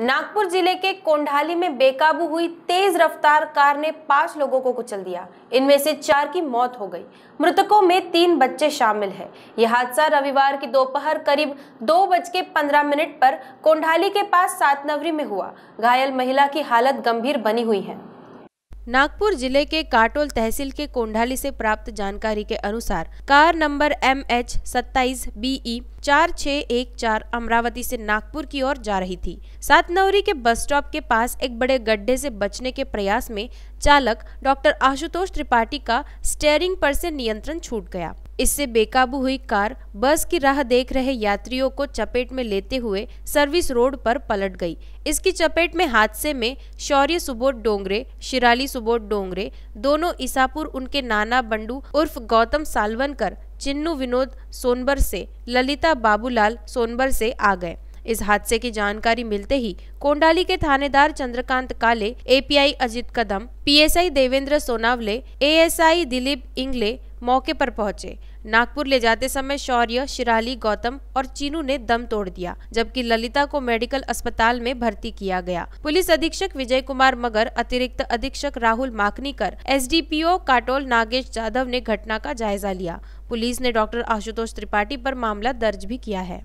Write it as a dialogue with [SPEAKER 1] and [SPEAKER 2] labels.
[SPEAKER 1] नागपुर जिले के कोंडाली में बेकाबू हुई तेज रफ्तार कार ने पांच लोगों को कुचल दिया इनमें से चार की मौत हो गई मृतकों में तीन बच्चे शामिल हैं यह हादसा रविवार की दोपहर करीब दो बज के पंद्रह मिनट पर कोंडाली के पास सातनवरी में हुआ घायल महिला की हालत गंभीर बनी हुई है नागपुर जिले के काटोल तहसील के कोंढाली से प्राप्त जानकारी के अनुसार कार नंबर एम एच सत्ताईस बी ई e चार छह एक चार अमरावती से नागपुर की ओर जा रही थी सातनवरी के बस स्टॉप के पास एक बड़े गड्ढे से बचने के प्रयास में चालक डॉक्टर आशुतोष त्रिपाठी का स्टेयरिंग पर से नियंत्रण छूट गया इससे बेकाबू हुई कार बस की राह देख रहे यात्रियों को चपेट में लेते हुए सर्विस रोड पर पलट गई इसकी चपेट में हादसे में शौर्य सुबोध डोंगरे शिराली सुबोध डोंगरे दोनों ईसापुर उनके नाना बंडू उर्फ गौतम सालवनकर चिन्नू विनोद सोनबर से ललिता बाबूलाल सोनबर से आ गए इस हादसे की जानकारी मिलते ही कोंडाली के थानेदार Chandrakant Kale API Ajit Kadam PSI Devendra Sonawale ASI Dilip Ingle मौके पर पहुंचे नागपुर ले जाते समय शौर्य शिराली गौतम और चीनू ने दम तोड़ दिया जबकि ललिता को मेडिकल अस्पताल में भर्ती किया गया पुलिस अधीक्षक विजय कुमार मगर अतिरिक्त अधीक्षक राहुल माकनीकर एसडीपीओ काटोल नागेश जाधव ने घटना का जायजा लिया पुलिस ने डॉक्टर आशुतोष त्रिपाठी पर मामला दर्ज भी किया है